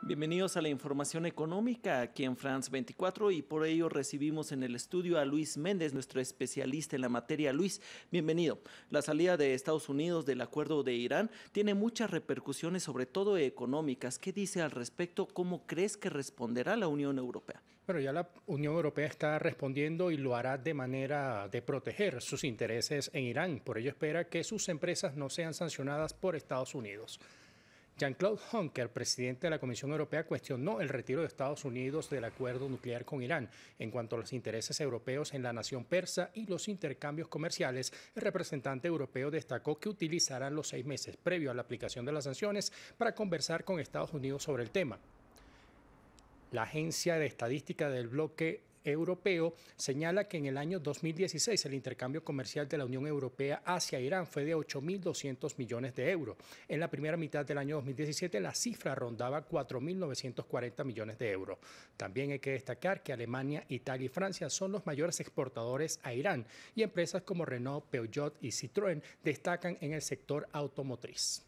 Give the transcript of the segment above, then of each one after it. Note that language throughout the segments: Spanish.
Bienvenidos a la información económica aquí en France 24 y por ello recibimos en el estudio a Luis Méndez, nuestro especialista en la materia. Luis, bienvenido. La salida de Estados Unidos del acuerdo de Irán tiene muchas repercusiones, sobre todo económicas. ¿Qué dice al respecto? ¿Cómo crees que responderá la Unión Europea? Bueno, ya la Unión Europea está respondiendo y lo hará de manera de proteger sus intereses en Irán. Por ello espera que sus empresas no sean sancionadas por Estados Unidos. Jean-Claude Juncker, presidente de la Comisión Europea, cuestionó el retiro de Estados Unidos del acuerdo nuclear con Irán. En cuanto a los intereses europeos en la nación persa y los intercambios comerciales, el representante europeo destacó que utilizarán los seis meses previo a la aplicación de las sanciones para conversar con Estados Unidos sobre el tema. La agencia de estadística del bloque Europeo señala que en el año 2016 el intercambio comercial de la Unión Europea hacia Irán fue de 8.200 millones de euros. En la primera mitad del año 2017 la cifra rondaba 4.940 millones de euros. También hay que destacar que Alemania, Italia y Francia son los mayores exportadores a Irán y empresas como Renault, Peugeot y Citroën destacan en el sector automotriz.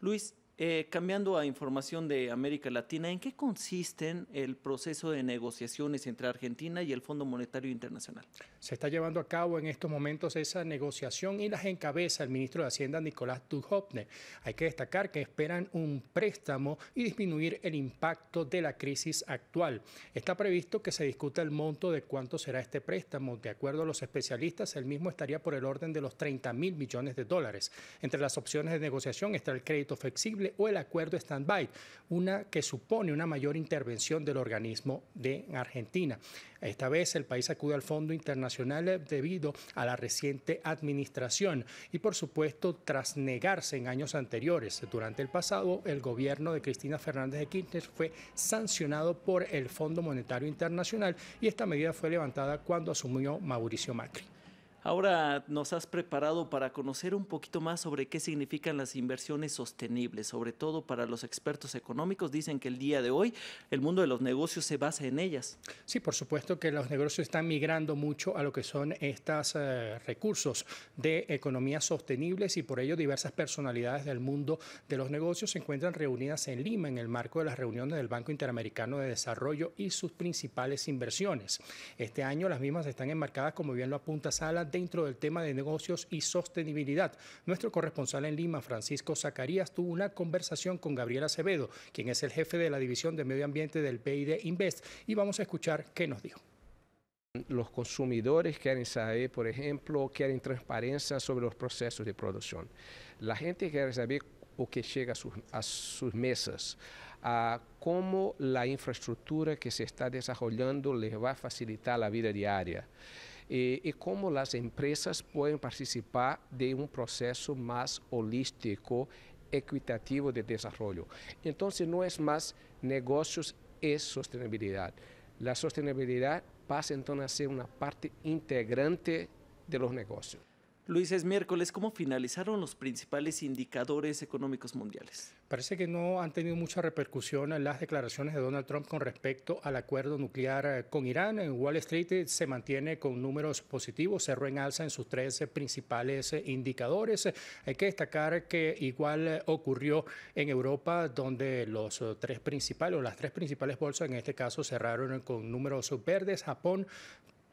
Luis, eh, cambiando a información de América Latina, ¿en qué consisten el proceso de negociaciones entre Argentina y el Fondo Monetario Internacional? Se está llevando a cabo en estos momentos esa negociación y las encabeza el ministro de Hacienda Nicolás Tuhopne. Hay que destacar que esperan un préstamo y disminuir el impacto de la crisis actual. Está previsto que se discuta el monto de cuánto será este préstamo. De acuerdo a los especialistas, el mismo estaría por el orden de los 30 mil millones de dólares. Entre las opciones de negociación está el crédito flexible o el Acuerdo Stand-by, una que supone una mayor intervención del organismo de Argentina. Esta vez el país acude al Fondo Internacional debido a la reciente administración y, por supuesto, tras negarse en años anteriores. Durante el pasado, el gobierno de Cristina Fernández de Kirchner fue sancionado por el Fondo Monetario Internacional y esta medida fue levantada cuando asumió Mauricio Macri. Ahora nos has preparado para conocer un poquito más sobre qué significan las inversiones sostenibles, sobre todo para los expertos económicos. Dicen que el día de hoy el mundo de los negocios se basa en ellas. Sí, por supuesto que los negocios están migrando mucho a lo que son estos eh, recursos de economías sostenibles y por ello diversas personalidades del mundo de los negocios se encuentran reunidas en Lima en el marco de las reuniones del Banco Interamericano de Desarrollo y sus principales inversiones. Este año las mismas están enmarcadas, como bien lo apunta Sala, dentro del tema de negocios y sostenibilidad. Nuestro corresponsal en Lima, Francisco Zacarías, tuvo una conversación con Gabriel Acevedo, quien es el jefe de la División de Medio Ambiente del PID Invest, y vamos a escuchar qué nos dijo. Los consumidores quieren saber, por ejemplo, quieren transparencia sobre los procesos de producción. La gente quiere saber o que llega a, sus, a sus mesas, a cómo la infraestructura que se está desarrollando les va a facilitar la vida diaria. Eh, y cómo las empresas pueden participar de un proceso más holístico, equitativo de desarrollo. Entonces no es más negocios, es sostenibilidad. La sostenibilidad pasa entonces a ser una parte integrante de los negocios. Luis, es miércoles. ¿Cómo finalizaron los principales indicadores económicos mundiales? Parece que no han tenido mucha repercusión las declaraciones de Donald Trump con respecto al acuerdo nuclear eh, con Irán. En Wall Street eh, se mantiene con números positivos, cerró en alza en sus tres eh, principales indicadores. Hay que destacar que igual ocurrió en Europa, donde los tres principales o las tres principales bolsas en este caso cerraron con números verdes. Japón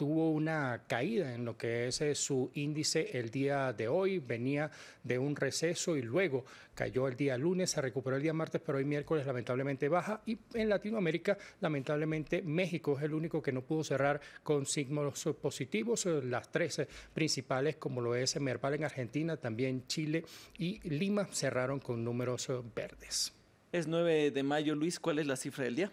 tuvo una caída en lo que es eh, su índice el día de hoy, venía de un receso y luego cayó el día lunes, se recuperó el día martes, pero hoy miércoles lamentablemente baja y en Latinoamérica lamentablemente México es el único que no pudo cerrar con signos positivos, las tres principales como lo es Merval en Argentina, también Chile y Lima cerraron con números verdes. Es 9 de mayo, Luis, ¿cuál es la cifra del día?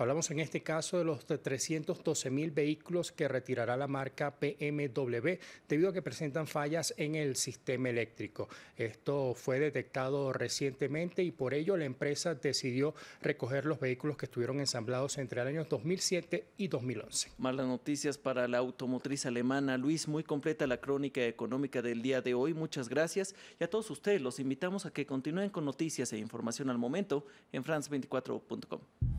Hablamos en este caso de los 312 mil vehículos que retirará la marca PMW debido a que presentan fallas en el sistema eléctrico. Esto fue detectado recientemente y por ello la empresa decidió recoger los vehículos que estuvieron ensamblados entre el año 2007 y 2011. Malas noticias para la automotriz alemana. Luis, muy completa la crónica económica del día de hoy. Muchas gracias. Y a todos ustedes los invitamos a que continúen con noticias e información al momento en france24.com.